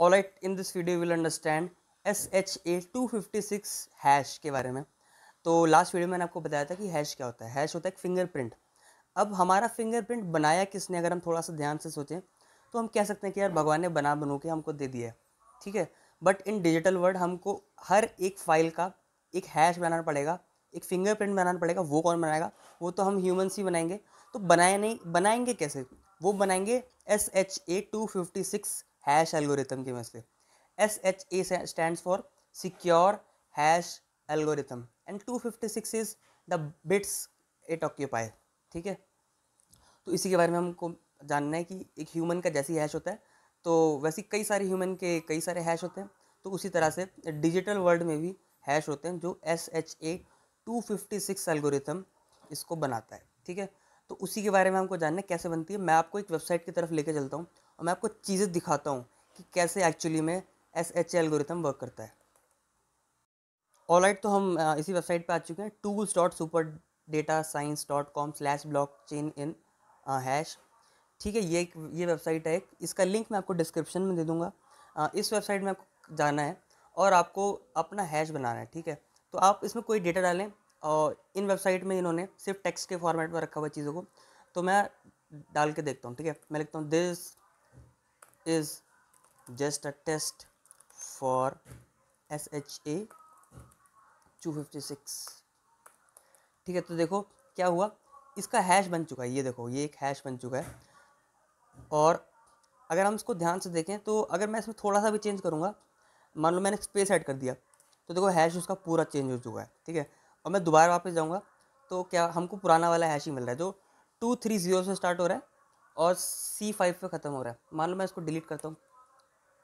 alright in this video will understand S H A two fifty six hash के बारे में तो last video में मैंने आपको बताया था कि हैश क्या होता है हैश होता है एक फिंगरप्रिंट अब हमारा फिंगरप्रिंट बनाया किसने अगर हम थोड़ा सा ध्यान से सोचें तो हम कह सकते हैं कि यार भगवान ने बना बनू के हमको दे दिया है ठीक है बट इन डिजिटल वर्ड हमको हर एक फाइल का एक हैश बनाना पड़ेगा एक फिंगरप्रिंट बनाना पड़ेगा वो कौन बनाएगा वो तो हम ह्यूमन ही बनाएंगे तो बनाए नहीं बनाएंगे कैसे वो बनाएंगे S H A two fifty six hash algorithm की वजह से S H A stand for secure hash algorithm and two fifty six is the bits it occupy ठीक है तो इसी के बारे में हमको जानना है कि एक ह्यूमन का जैसी हैश होता है तो वैसे कई सारे ह्यूमन के कई सारे हैश होते हैं तो उसी तरह से डिजिटल वर्ल्ड में भी हैश होते हैं जो S H A two fifty six algorithm इसको बनाता है ठीक है तो उसी के बारे में हमको जानना है कैसे बनती है मैं आपको एक वेबसाइट की तरफ लेके चलता हूँ और मैं आपको चीज़ें दिखाता हूँ कि कैसे एक्चुअली में एस एच एलगोरिथम वर्क करता है ऑल राइट तो हम इसी वेबसाइट पर आ चुके हैं tools dot super data science dot com slash blockchain in hash ठीक है ये ये वेबसाइट है एक इसका लिंक मैं आपको डिस्क्रिप्शन में दे दूँगा इस वेबसाइट में आपको जाना है और आपको अपना हैश बनाना है ठीक है तो आप इसमें कोई डेटा डालें और इन वेबसाइट में इन्होंने सिर्फ टेक्स्ट के फॉर्मेट में रखा हुआ चीज़ों को तो मैं डाल के देखता हूँ ठीक है मैं लिखता हूँ this is just a test for SHA 256 ठीक है तो देखो क्या हुआ इसका हैश बन चुका है ये देखो ये एक हैश बन चुका है और अगर हम इसको ध्यान से देखें तो अगर मैं इसमें थोड़ा सा भी चेंज करूँगा मान लो मैंने स्पेस ऐड कर दिया तो देखो हैश उसका पूरा चेंज हो चुका है ठीक है और मैं दोबारा वापस जाऊँगा तो क्या हमको पुराना वाला हैश ही मिल रहा है जो टू थ्री ज़ीरो से स्टार्ट हो रहा है और सी फाइव पर ख़त्म हो रहा है मान लो मैं इसको डिलीट करता हूँ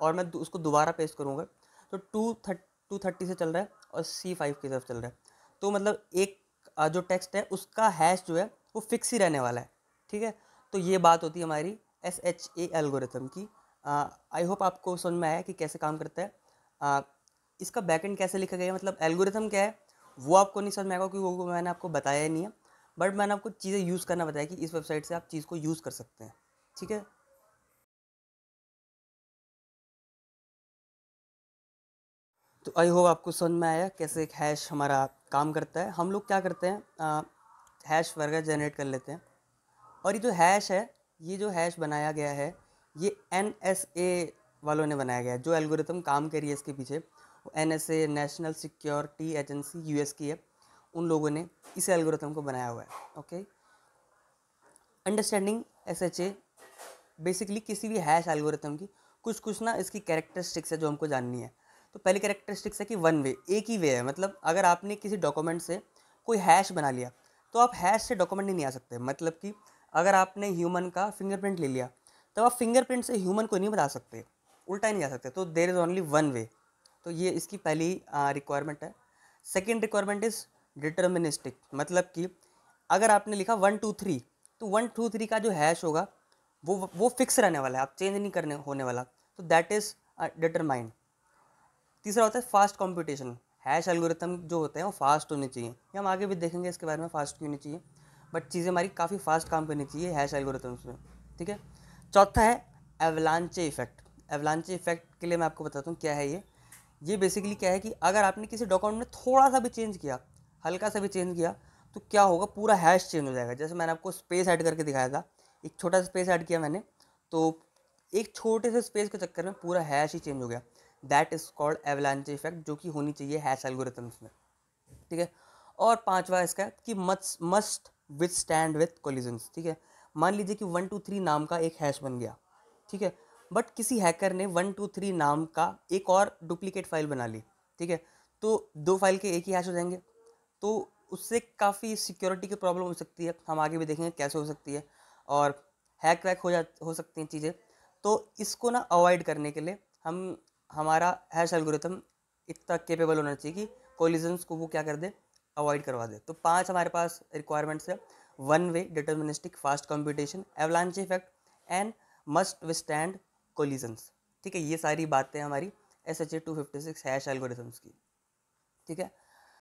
और मैं उसको दोबारा पेस्ट करूँगा तो टू थर्ट टू थर्टी से चल रहा है और सी फाइव की तरफ चल रहा है तो मतलब एक जो टेक्स्ट है उसका हैश जो है वो फिक्स ही रहने वाला है ठीक है तो ये बात होती है हमारी एस एच ए एल्गोरिथम की आई होप आपको समझ में आया कि कैसे काम करता है आ, इसका बैकेंड कैसे लिखा गया मतलब एल्गोरिथम क्या है वो आपको नहीं समझ में आएगा क्योंकि वो मैंने आपको बताया ही नहीं है बट मैंने आपको चीज़ें यूज़ करना बताया कि इस वेबसाइट से आप चीज़ को यूज़ कर सकते हैं ठीक है तो आई होप आपको समझ में आया कैसे एक हैश हमारा काम करता है हम लोग क्या करते हैं आ, हैश वगैरह जनरेट कर लेते हैं और ये जो हैश है ये जो हैश बनाया गया है ये एन एस ए वालों ने बनाया गया है जो एल्गोरिथम काम करी है इसके पीछे वो N S A national security agency U S की है उन लोगों ने इस एल्गोरिथम को बनाया हुआ है okay understanding S H A basically किसी भी हैश एल्गोरिथम की कुछ कुछ ना इसकी कैरेक्टरिस्टिक्स है जो हमको जाननी है तो पहली कैरेक्टरिस्टिक्स है कि वन वे एक ही वे है मतलब अगर आपने किसी डॉक्यूमेंट से कोई हैश बना लिया तो आप हैश से डॉक्यूमेंट नहीं आ सकते मतलब कि अगर आपने ह्यूमन का फिंगरप्रिंट ले लिया तो आप फिंगरप्रिंट से ह्यूमन को नहीं बता सकते उल्टा नहीं जा सकते तो there is only one way तो ये इसकी पहली रिक्वायरमेंट है सेकेंड रिक्वायरमेंट इज़ डिटर्मिनिस्टिक मतलब कि अगर आपने लिखा वन टू थ्री तो वन टू थ्री का जो हैश होगा वो वो फिक्स रहने वाला है आप चेंज नहीं करने होने वाला तो दैट इज़ डिटरमाइंड तीसरा होता है फास्ट कॉम्पिटिशन हैश एल्गोरिथम जो होते हैं वो फास्ट होने चाहिए ये हम आगे भी देखेंगे इसके बारे में फास्ट क्यों होनी चाहिए बट चीज़ें हमारी काफ़ी फास्ट काम करनी चाहिए हैश एल्गोरिथम्स में ठीक है चौथा है एवलांचे इफेक्ट एवलांचे इफेक्ट के लिए मैं आपको बताता हूँ क्या है ये ये बेसिकली क्या है कि अगर आपने किसी डॉक्यूमेंट में थोड़ा सा भी चेंज किया हल्का सा भी चेंज किया तो क्या होगा पूरा हैश चेंज हो जाएगा जैसे मैंने आपको स्पेस ऐड करके दिखाया था एक छोटा सा स्पेस ऐड किया मैंने तो एक छोटे से स्पेस के चक्कर में पूरा हैश ही चेंज हो गया that is called avalanche effect जो कि होनी चाहिए हैश एल्गोरिथम्स में ठीक है और पाँचवा इसका कि must must withstand with collisions ठीक है मान लीजिए कि वन टू थ्री नाम का एक हैश बन गया ठीक है बट किसी हैकर ने वन टू थ्री नाम का एक और डुप्लीकेट फाइल बना ली ठीक है तो दो फाइल के एक ही हैश हो जाएंगे तो उससे काफ़ी सिक्योरिटी की प्रॉब्लम हो सकती है हम आगे भी देखेंगे कैसे हो सकती है और हैक वैक हो जा हो सकती हैं चीज़ें तो इसको ना अवॉइड करने के लिए हम हमारा हैश एल्गोरिथम इतना केपेबल होना चाहिए कि कोलिजन्स को वो क्या कर दे अवॉइड करवा दे तो पांच हमारे पास रिक्वायरमेंट्स है one way deterministic fast competition avalanche effect and must withstand collisions ठीक है ये सारी बातें हमारी S H A two fifty six hash algorithms की ठीक है